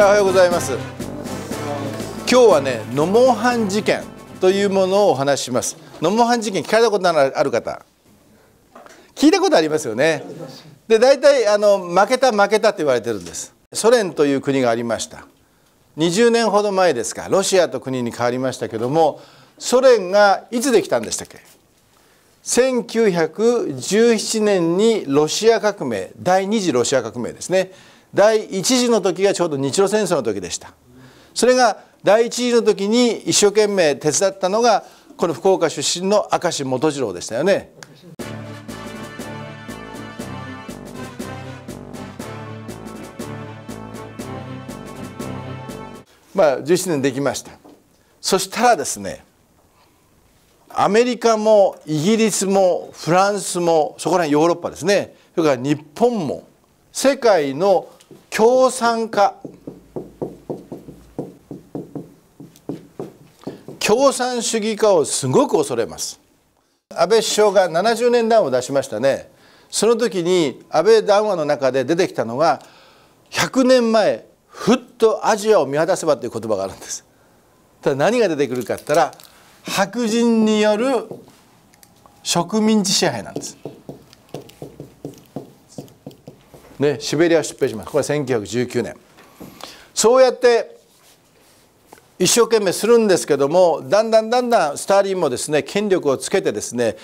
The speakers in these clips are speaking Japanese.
おはようございます今日はね野ハン事件というものをお話ししますンハン事件聞かれたことのある方聞いたことありますよねで大体あの負けた負けたって言われてるんですソ連という国がありました20年ほど前ですかロシアと国に変わりましたけどもソ連がいつできたんでしたっけ1917年にロシア革命第二次ロシア革命ですね第一次の時がちょうど日露戦争の時でしたそれが第一次の時に一生懸命手伝ったのがこの福岡出身の明石元次郎でしたよねまあ17年できましたそしたらですねアメリカもイギリスもフランスもそこら辺ヨーロッパですねそれから日本も世界の共産化共産主義化をすごく恐れます安倍首相が70年談話を出しましたねその時に安倍談話の中で出てきたのが100年前ふっとアジアを見渡せばという言葉があるんですただ何が出てくるかって言ったら白人による植民地支配なんですね、シベリア出兵しますこれは1919年そうやって一生懸命するんですけどもだんだんだんだんスターリンもですね権力をつけてですね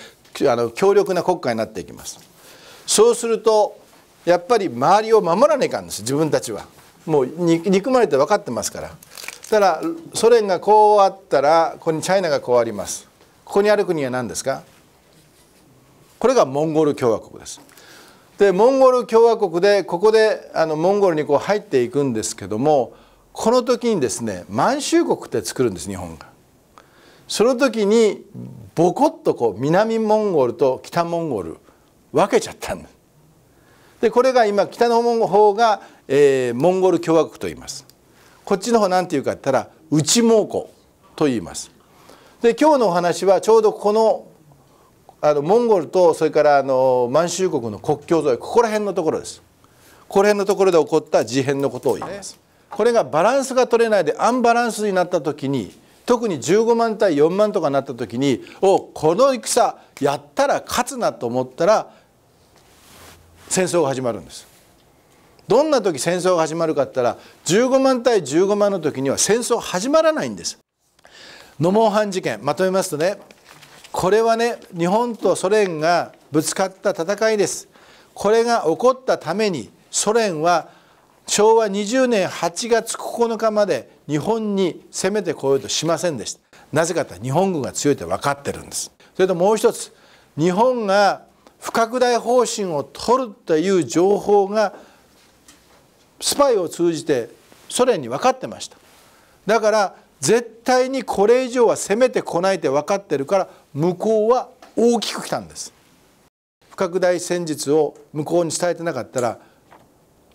あの強力な国家になっていきますそうするとやっぱり周りを守らねえかんです自分たちはもう憎まれて分かってますからだからソ連がこうあったらここにチャイナがこうありますここにある国は何ですかこれがモンゴル共和国ですでモンゴル共和国でここであのモンゴルにこう入っていくんですけどもこの時にですね満州国って作るんです日本が。その時にボコッとこう南モンゴルと北モンゴル分けちゃったんです。でこれが今北の方が、えー、モンゴル共和国と言います。こっちの方なんていうかって言ったら内蒙古と言います。で今日のお話はちょうどこのあのモンゴルとそれからあの満州国の国境沿いここら辺のところですこら辺のところで起こった事変のことを言いますこれがバランスが取れないでアンバランスになった時に特に15万対4万とかなった時におこの戦やったら勝つなと思ったら戦争が始まるんですどんな時戦争が始まるかって言ったら15万対15万の時には戦争始まらないんですノモンハン事件まとめますとねこれはね日本とソ連がぶつかった戦いですこれが起こったためにソ連は昭和20年8月9日まで日本に攻めてこようとしませんでしたなぜかと日本軍が強いて分かってるんですそれともう一つ日本が不拡大方針を取るという情報がスパイを通じてソ連に分かってましただから絶対にこれ以上は攻めてこないって分かってるから向こうは大きく来たんです不拡大戦術を向こうに伝えてなかったら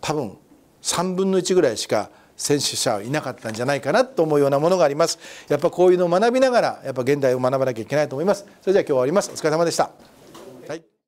多分3分の1ぐらいしか選手者はいなかったんじゃないかなと思うようなものがありますやっぱこういうのを学びながらやっぱ現代を学ばなきゃいけないと思いますそれでは今日は終わりますお疲れ様でしたはい